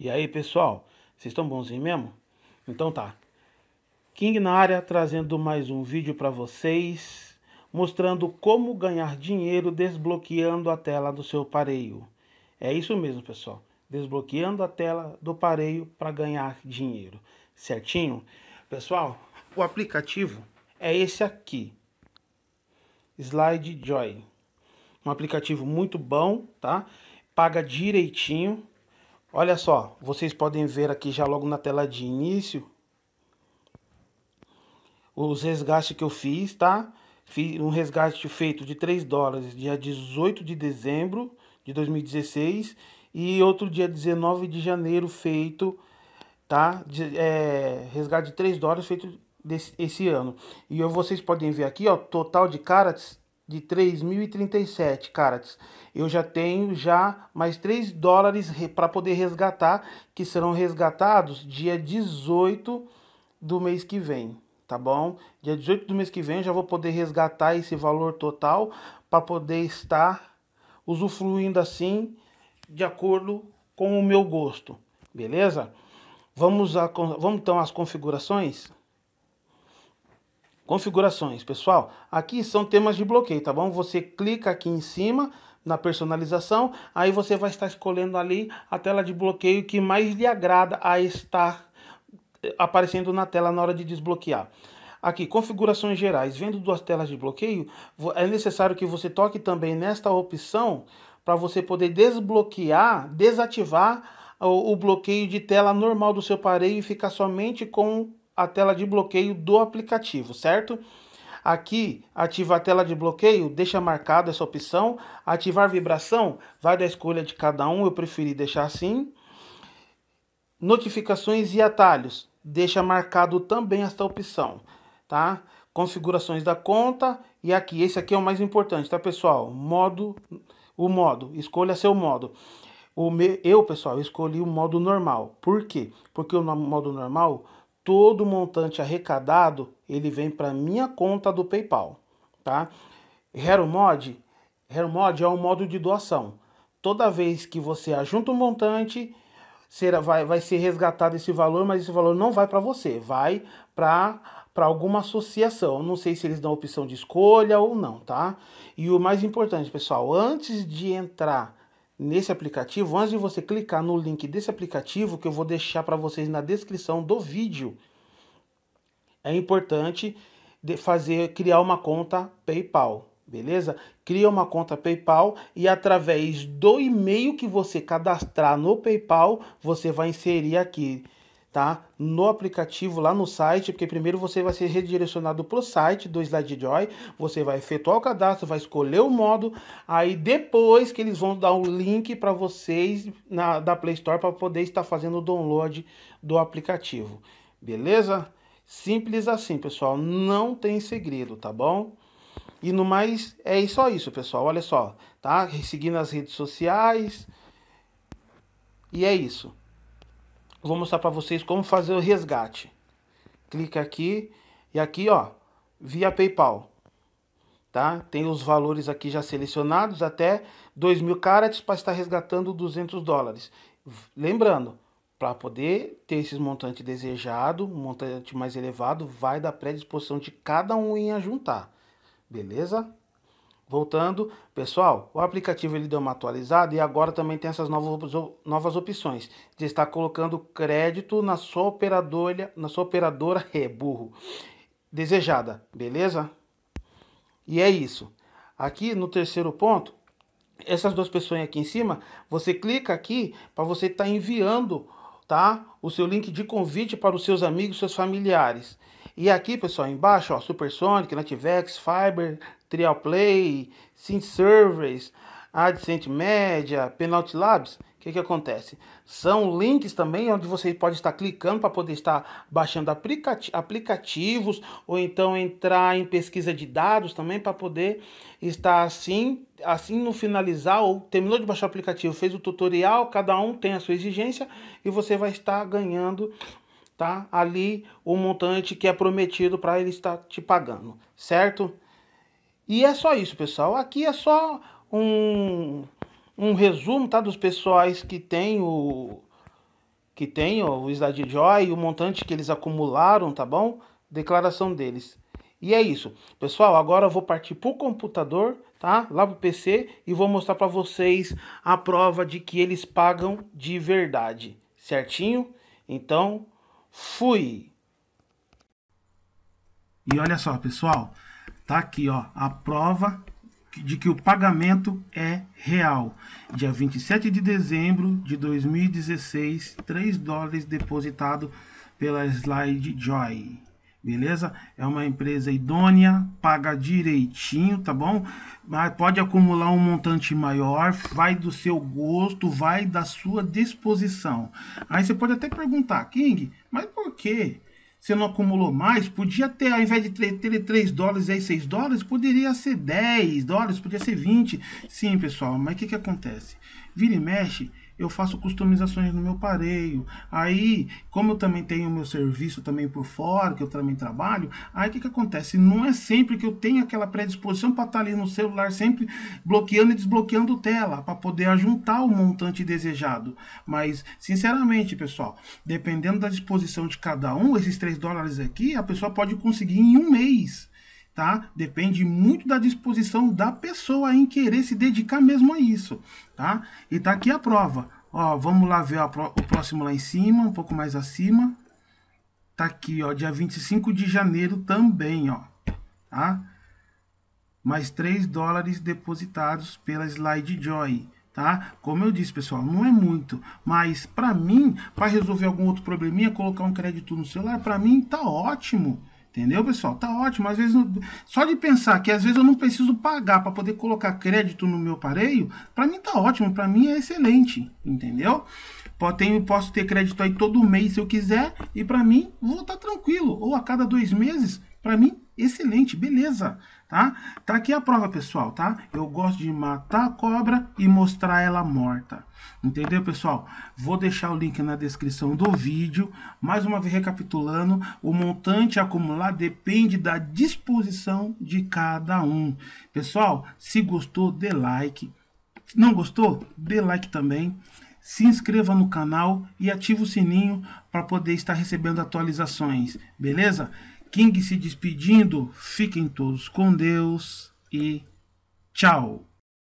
E aí, pessoal, vocês estão bonzinhos mesmo? Então tá. King na área trazendo mais um vídeo para vocês, mostrando como ganhar dinheiro desbloqueando a tela do seu pareio. É isso mesmo, pessoal. Desbloqueando a tela do pareio para ganhar dinheiro. Certinho? Pessoal, o aplicativo é esse aqui. Slide Joy. Um aplicativo muito bom, tá? Paga direitinho, Olha só, vocês podem ver aqui já logo na tela de início os resgates que eu fiz, tá? Fiz um resgate feito de 3 dólares dia 18 de dezembro de 2016 e outro dia 19 de janeiro feito, tá? De, é, resgate de 3 dólares feito desse, esse ano. E vocês podem ver aqui, ó, total de caras de 3.037 carats. Eu já tenho já mais 3 dólares para poder resgatar, que serão resgatados dia 18 do mês que vem, tá bom? Dia 18 do mês que vem eu já vou poder resgatar esse valor total para poder estar usufruindo assim de acordo com o meu gosto, beleza? Vamos, a, vamos então às configurações? Configurações, pessoal, aqui são temas de bloqueio, tá bom? Você clica aqui em cima na personalização, aí você vai estar escolhendo ali a tela de bloqueio que mais lhe agrada a estar eh, aparecendo na tela na hora de desbloquear. Aqui, configurações gerais, vendo duas telas de bloqueio, é necessário que você toque também nesta opção para você poder desbloquear, desativar o, bloqueio de tela normal do seu aparelho e ficar somente com a tela de bloqueio do aplicativo, certo? Aqui, ativa a tela de bloqueio, deixa marcada essa opção. Ativar vibração, vai da escolha de cada um, eu preferi deixar assim. Notificações e atalhos, deixa marcado também esta opção, tá? Configurações da conta e aqui, esse aqui é o mais importante, tá pessoal? Modo, o modo, escolha seu modo. O meu, eu, pessoal, escolhi o modo normal. Por quê? Porque o modo normal todo o montante arrecadado ele vem para minha conta do PayPal, tá? HeroMod, HeroMod é um modo de doação. Toda vez que você ajunta um montante, será, vai, vai ser resgatado esse valor, mas esse valor não vai para você, vai para para alguma associação. Não sei se eles dão opção de escolha ou não, tá? E o mais importante, pessoal, antes de entrar nesse aplicativo, antes de você clicar no link desse aplicativo que eu vou deixar para vocês na descrição do vídeo, é importante fazer criar uma conta PayPal, beleza? Cria uma conta PayPal e através do e-mail que você cadastrar no PayPal, você vai inserir aqui tá? No aplicativo, lá no site, porque primeiro você vai ser redirecionado para o site do SlideJoy, você vai efetuar o cadastro, vai escolher o modo, aí depois que eles vão dar um link para vocês na, da Play Store para poder estar fazendo o download do aplicativo, beleza? Simples assim, pessoal, não tem segredo, tá bom? E no mais, é só isso, pessoal, olha só, tá? Seguindo as redes sociais, e é isso vou mostrar para vocês como fazer o resgate. Clica aqui e aqui, ó, via PayPal. Tá? Tem os valores aqui já selecionados até 2 mil carats para estar resgatando 200 dólares. Lembrando, para poder ter esse montante desejado, um montante mais elevado, vai da disposição de cada um em ajuntar. Beleza? Voltando, pessoal, o aplicativo ele deu uma atualizada e agora também tem essas novas, novas opções de estar colocando crédito na sua operadora, na sua operadora é burro desejada, beleza? E é isso. Aqui no terceiro ponto, essas duas pessoas aqui em cima, você clica aqui para você estar tá enviando, tá? O seu link de convite para os seus amigos, seus familiares. E aqui, pessoal, embaixo, ó, Supersonic, Nativex, Fiber, Trial Play, Synth Service, Media, Penalty Labs, o que, que acontece? São links também onde você pode estar clicando para poder estar baixando aplicati aplicativos ou então entrar em pesquisa de dados também para poder estar assim, assim no finalizar ou terminou de baixar o aplicativo, fez o tutorial, cada um tem a sua exigência e você vai estar ganhando tá? Ali o montante que é prometido para ele estar te pagando, certo? E é só isso, pessoal. Aqui é só um, um resumo tá, dos pessoais que tem o que tem ó, o Isla de Joy, o montante que eles acumularam, tá bom? Declaração deles. E é isso. Pessoal, agora eu vou partir pro computador, tá? Lá pro PC e vou mostrar para vocês a prova de que eles pagam de verdade, certinho? Então, fui. E olha só, pessoal, Tá aqui, ó, a prova de que o pagamento é real. Dia 27 de dezembro de 2016, 3 dólares depositado pela Slide Joy. Beleza? É uma empresa idônea, paga direitinho, tá bom? Mas pode acumular um montante maior, vai do seu gosto, vai da sua disposição. Aí você pode até perguntar, King, mas por que você não acumulou mais, podia ter, ao invés de ter 3 dólares e 6 dólares, poderia ser 10 dólares, podia ser 20. Sim, pessoal, mas o que, que acontece? Vira e mexe, eu faço customizações no meu pareio. Aí, como eu também tenho meu serviço também por fora, que eu também trabalho, aí o que, que acontece? Não é sempre que eu tenho aquela predisposição para estar tá ali no celular sempre bloqueando e desbloqueando tela, para poder ajuntar o montante desejado. Mas, sinceramente, pessoal, dependendo da disposição de cada um, esses 3 dólares aqui, a pessoa pode conseguir em um mês tá? Depende muito da disposição da pessoa em querer se dedicar mesmo a isso, tá? E tá aqui a prova. Ó, vamos lá ver o próximo lá em cima, um pouco mais acima. Tá aqui, ó, dia 25 de janeiro também, ó, tá? Mais 3 dólares depositados pela Slide Joy. Tá? Como eu disse, pessoal, não é muito, mas para mim, para resolver algum outro probleminha, colocar um crédito no celular, para mim tá ótimo, Entendeu, pessoal? Tá ótimo. Às vezes, só de pensar que às vezes eu não preciso pagar para poder colocar crédito no meu pareio, para mim tá ótimo, para mim é excelente, entendeu? Tenho, posso ter crédito aí todo mês se eu quiser e para mim vou estar tá tranquilo. Ou a cada dois meses, para mim, excelente, beleza tá? Tá aqui a prova, pessoal, tá? Eu gosto de matar a cobra e mostrar ela morta. Entendeu, pessoal? Vou deixar o link na descrição do vídeo. Mais uma vez, recapitulando, o montante acumular depende da disposição de cada um. Pessoal, se gostou, dê like. Não gostou? Dê like também se inscreva no canal e ative o sininho para poder estar recebendo atualizações, beleza? King se despedindo. Fiquem todos com Deus e tchau.